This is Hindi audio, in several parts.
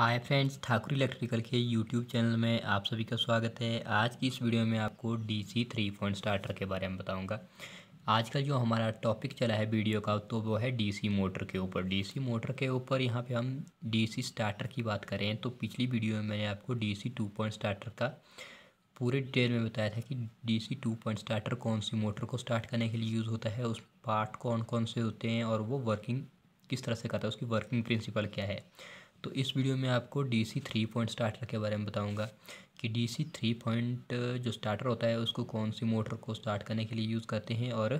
हाय फ्रेंड्स ठाकुर इलेक्ट्रिकल के यूट्यूब चैनल में आप सभी का स्वागत है आज की इस वीडियो में आपको D C three phone starter के बारे में बताऊंगा आज का जो हमारा टॉपिक चला है वीडियो का तो वो है डीसी मोटर के ऊपर डीसी मोटर के ऊपर यहाँ पे हम डीसी स्टार्टर की बात करें तो पिछली वीडियो में मैंने आपको डी टू पॉइंट स्टार्टर का पूरे डिटेल में बताया था कि डी टू पॉइंट स्टार्टर कौन सी मोटर को स्टार्ट करने के लिए यूज़ होता है उस पार्ट कौन कौन से होते हैं और वो वर्किंग किस तरह से करता है उसकी वर्किंग प्रिंसिपल क्या है तो इस वीडियो में आपको D C three point starter के बारे में बताऊँगा कि डी सी थ्री पॉइंट जो स्टार्टर होता है उसको कौन सी मोटर को स्टार्ट करने के लिए यूज़ करते हैं और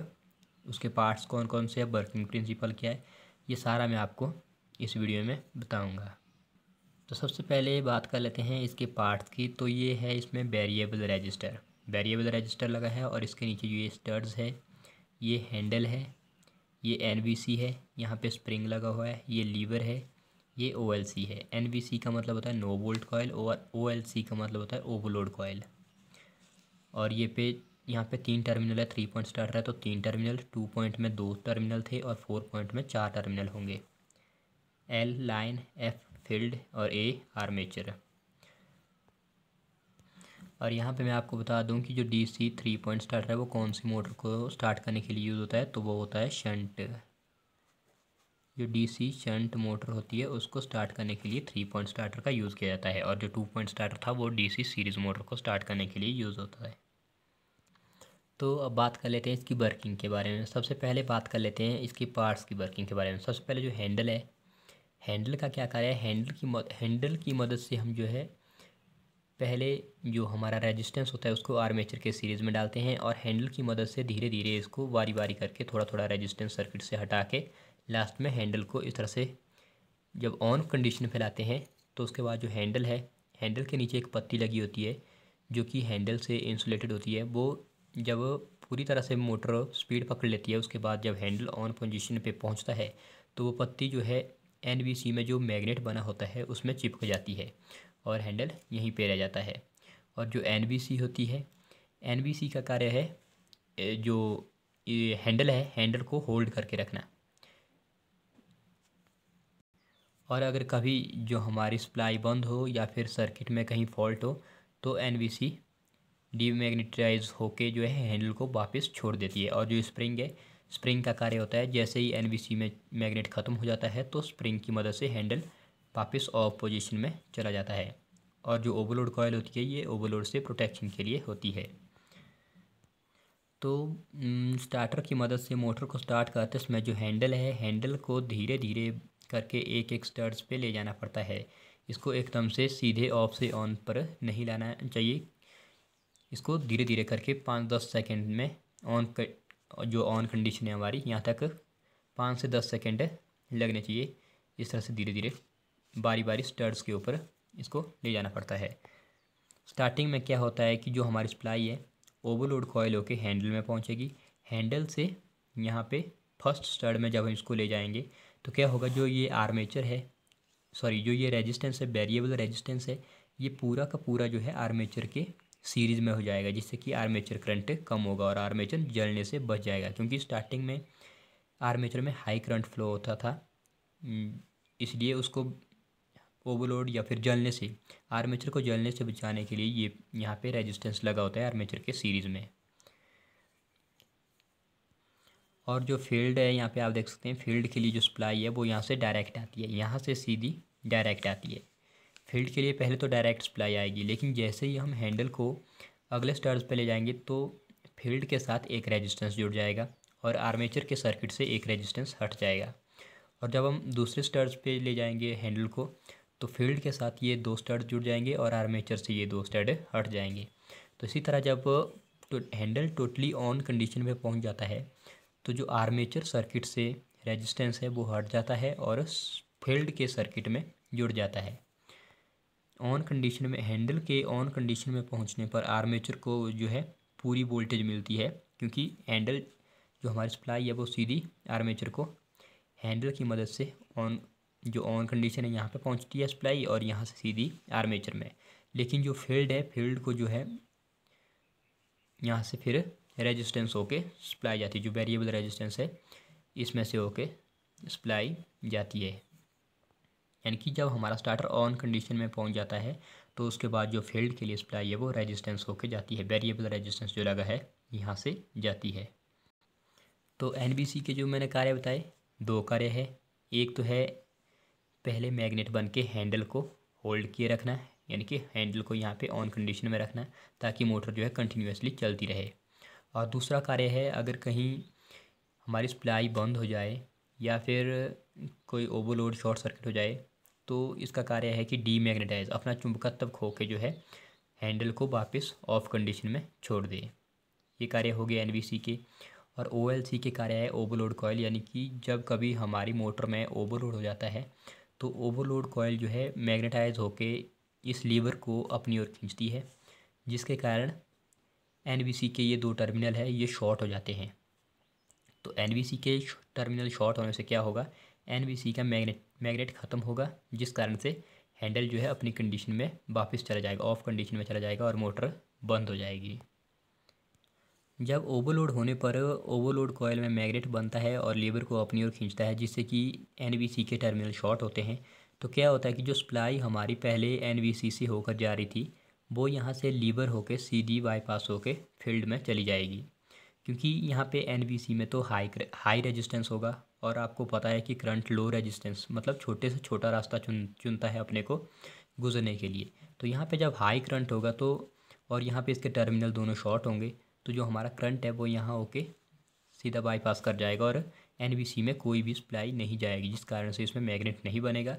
उसके पार्ट्स कौन कौन से हैं वर्किंग प्रिंसिपल क्या है ये सारा मैं आपको इस वीडियो में बताऊँगा तो सबसे पहले बात कर लेते हैं इसके पार्ट्स की तो ये है इसमें वेरिएबल रजिस्टर वेरिएबल रजिस्टर लगा है और इसके नीचे ये स्टर्ड्स है ये हैंडल है ये एन है यहाँ पे स्प्रिंग लगा हुआ है ये लीवर है ये ओ है एन का मतलब होता है नो वोल्ट कॉयल और ओ का मतलब होता है ओवरलोड कॉयल और ये पे यहाँ पे तीन टर्मिनल है थ्री पॉइंट स्टार्टर है तो तीन टर्मिनल टू पॉइंट में दो टर्मिनल थे और फोर पॉइंट में चार टर्मिनल होंगे एल लाइन एफ फील्ड और ए आर्मेचर और यहाँ पे मैं आपको बता दूँ कि जो D C three point starter है वो कौन सी मोटर को स्टार्ट करने के लिए यूज़ होता है तो वो होता है शंट जो डीसी शंट मोटर होती है उसको स्टार्ट करने के लिए थ्री पॉइंट स्टार्टर का यूज़ किया जाता है और जो टू पॉइंट स्टार्टर था वो डीसी सीरीज़ मोटर को स्टार्ट करने के लिए यूज़ होता है तो अब बात कर लेते हैं इसकी वर्किंग के बारे में सबसे पहले बात कर लेते हैं इसके पार्ट्स की वर्किंग के बारे में सबसे पहले जो हैंडल है हैंडल का क्या कार्य है हैंडल की मद, हैंडल की मदद से हम जो है पहले जो हमारा रेजिस्टेंस होता है उसको आर्मेचर के सीरीज़ में डालते हैं और हैंडल की मदद से धीरे धीरे इसको बारी बारी करके थोड़ा थोड़ा रेजिस्टेंस सर्किट से हटा के लास्ट में हैंडल को इस तरह से जब ऑन कंडीशन में फैलाते हैं तो उसके बाद जो हैंडल है हैंडल के नीचे एक पत्ती लगी होती है जो कि हैंडल से इंसुलेटेड होती है वो जब पूरी तरह से मोटर स्पीड पकड़ लेती है उसके बाद जब हैंडल ऑन पोजिशन पे पहुंचता है तो वो पत्ती जो है एन में जो मैग्नेट बना होता है उसमें चिपक जाती है और हैंडल यहीं पे रह जाता है और जो एन होती है एन का कार्य है जो हैंडल है हैंडल को होल्ड करके रखना और अगर कभी जो हमारी सप्लाई बंद हो या फिर सर्किट में कहीं फॉल्ट हो तो एन वी सी डीमैग्नेटाइज होके जो है हैंडल को वापस छोड़ देती है और जो स्प्रिंग है स्प्रिंग का कार्य होता है जैसे ही एन वी सी में मैग्नेट ख़त्म हो जाता है तो स्प्रिंग की मदद से हैंडल वापस ऑफ पोजिशन में चला जाता है और जो ओवरलोड कॉयल होती है ये ओवरलोड से प्रोटेक्शन के लिए होती है तो स्टार्टर की मदद से मोटर को स्टार्ट करते समय जो हैंडल है हैंडल को धीरे धीरे करके एक एक स्टर्स पे ले जाना पड़ता है इसको एकदम से सीधे ऑफ से ऑन पर नहीं लाना चाहिए इसको धीरे धीरे करके पाँच दस सेकेंड में ऑन कर जो ऑन कंडीशन है हमारी यहाँ तक पाँच से दस सेकेंड लगने चाहिए इस तरह से धीरे धीरे बारी बारी स्टर्स के ऊपर इसको ले जाना पड़ता है स्टार्टिंग में क्या होता है कि जो हमारी सप्लाई है ओवरलोड कॉयल होकर हैंडल में पहुँचेगी हैंडल से यहाँ पे फर्स्ट स्टर्ड में जब हम इसको ले जाएंगे तो क्या होगा जो ये आर्मेचर है सॉरी जो ये रेजिस्टेंस है वेरिएबल रेजिस्टेंस है ये पूरा का पूरा जो है आर्मेचर के सीरीज़ में हो जाएगा जिससे कि आर्मेचर करंट कम होगा और आर्मेचर जलने से बच जाएगा क्योंकि स्टार्टिंग में आर्मेचर में हाई करंट फ्लो होता था इसलिए उसको ओवरलोड या फिर जलने से आर्मेचर को जलने से बचाने के लिए ये यहाँ पे रेजिस्टेंस लगा होता है आर्मेचर के सीरीज़ में और जो फील्ड है यहाँ पे आप देख सकते हैं फील्ड के लिए जो सप्लाई है वो यहाँ से डायरेक्ट आती है यहाँ से सीधी डायरेक्ट आती है फील्ड के लिए पहले तो डायरेक्ट सप्लाई आएगी लेकिन जैसे ही हम हैंडल को अगले स्टार्स पर ले जाएंगे तो फील्ड के साथ एक रेजिस्टेंस जुड़ जाएगा और आर्मेचर के सर्किट से एक रेजिस्टेंस हट जाएगा और जब हम दूसरे स्टर्स पर ले जाएंगे हैंडल को तो फील्ड के साथ ये दो स्टर्ड जुड़ जाएंगे और आर्मेचर से ये दो स्टर्ड हट जाएंगे तो इसी तरह जब तो हैंडल टोटली ऑन कंडीशन में पहुंच जाता है तो जो आर्मेचर सर्किट से रेजिस्टेंस है वो हट जाता है और फील्ड के सर्किट में जुड़ जाता है ऑन कंडीशन में हैंडल के ऑन कंडीशन में पहुंचने पर आर्मेचर को जो है पूरी वोल्टेज मिलती है क्योंकि हैंडल जो हमारी सप्लाई है वो सीधी आर्मेचर को हैंडल की मदद से ऑन जो ऑन कंडीशन है यहाँ पे पहुँचती है सप्लाई और यहाँ से सीधी आर्मेचर में लेकिन जो फील्ड है फील्ड को जो है यहाँ से फिर रेजिस्टेंस होके सप्लाई जाती है जो वेरिएबल रेजिस्टेंस है इसमें से होके सप्लाई जाती है यानी कि जब हमारा स्टार्टर ऑन कंडीशन में पहुंच जाता है तो उसके बाद जो फील्ड के लिए सप्लाई है वो रेजिस्टेंस होके जाती है वेरिएबल रेजिस्टेंस जो लगा है यहाँ से जाती है तो एन के जो मैंने कार्य बताए दो कार्य है एक तो है पहले मैग्नेट बन के हैंडल को होल्ड किए रखना यानी कि हैंडल को यहाँ पे ऑन कंडीशन में रखना ताकि मोटर जो है कंटिन्यूसली चलती रहे और दूसरा कार्य है अगर कहीं हमारी सप्लाई बंद हो जाए या फिर कोई ओवरलोड शॉर्ट सर्किट हो जाए तो इसका कार्य है कि डी मैगनेटाइज अपना चुंबकत्व खो के जो है हैंडल को वापस ऑफ कंडीशन में छोड़ दे ये कार्य हो गया एन के और ओ के कार्य है ओवरलोड कॉयल यानी कि जब कभी हमारी मोटर में ओवरलोड हो जाता है तो ओवरलोड कॉयल जो है मैग्नेटाइज होके इस लीवर को अपनी ओर खींचती है जिसके कारण एन के ये दो टर्मिनल है ये शॉर्ट हो जाते हैं तो एन के टर्मिनल शॉर्ट होने से क्या होगा एन का मैग्नेट मैग्नेट ख़त्म होगा जिस कारण से हैंडल जो है अपनी कंडीशन में वापस चला जाएगा ऑफ कंडीशन में चला जाएगा और मोटर बंद हो जाएगी जब ओवरलोड होने पर ओवरलोड कोयल में मैग्नेट बनता है और लेबर को अपनी ओर खींचता है जिससे कि एन के टर्मिनल शॉर्ट होते हैं तो क्या होता है कि जो सप्लाई हमारी पहले एन से होकर जा रही थी वो यहाँ से लीवर होके सीधी बाईपास होके फील्ड में चली जाएगी क्योंकि यहाँ पे एनबीसी में तो हाई हाई रेजिस्टेंस होगा और आपको पता है कि करंट लो रेजिस्टेंस मतलब छोटे से छोटा रास्ता चुन चुनता है अपने को गुजरने के लिए तो यहाँ पे जब हाई करंट होगा तो और यहाँ पे इसके टर्मिनल दोनों शॉर्ट होंगे तो जो हमारा करंट है वो यहाँ होके सीधा बाईपास कर जाएगा और एन में कोई भी सप्लाई नहीं जाएगी जिस कारण से इसमें मैगनेट नहीं बनेगा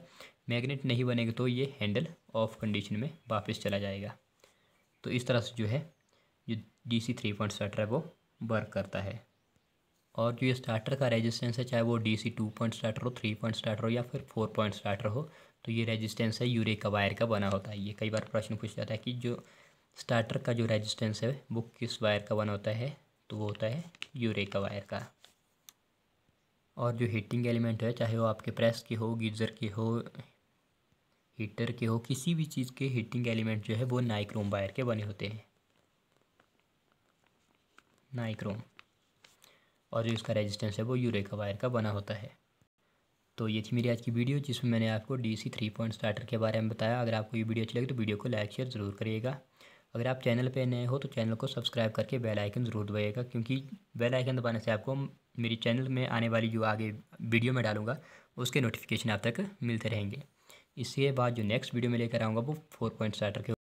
मैगनेट नहीं बनेगा तो ये हैंडल ऑफ कंडीशन में वापस चला जाएगा तो इस तरह से जो है जो D C three point starter है वो वर्क करता है और जो ये स्टार्टर का रेजिस्टेंस है चाहे वो D C two point starter हो थ्री पॉइंट स्टार्टर हो या फिर फोर पॉइंट स्टार्टर हो तो ये रेजिस्टेंस है यूरे का वायर का बना होता है ये कई बार प्रश्न पूछ जाता है कि जो स्टार्टर का जो रेजिस्टेंस है वो किस वायर का बना होता है तो वो होता है यूरे का वायर का और जो हीटिंग एलिमेंट है चाहे वो आपके प्रेस के हो गीज़र के हो हीटर के हो किसी भी चीज़ के हीटिंग एलिमेंट जो है वो नाइक्रोम वायर के बने होते हैं नाइक्रोम और जो इसका रेजिस्टेंस है वो यूरेका वायर का बना होता है तो ये थी मेरी आज की वीडियो जिसमें मैंने आपको D C three point starter के बारे में बताया अगर आपको ये वीडियो अच्छी लगी तो वीडियो को लाइक शेयर ज़रूर करिएगा अगर आप चैनल पे नए हो तो चैनल को सब्सक्राइब करके बेल आइकन ज़रूर दबाइएगा क्योंकि बेल आइकन दबाने से आपको मेरी चैनल में आने वाली जो आगे वीडियो में डालूंगा उसके नोटिफिकेशन आप तक मिलते रहेंगे इसके बाद जो नेक्स्ट वीडियो में लेकर आऊँगा वो फोर पॉइंट स्टार्टर के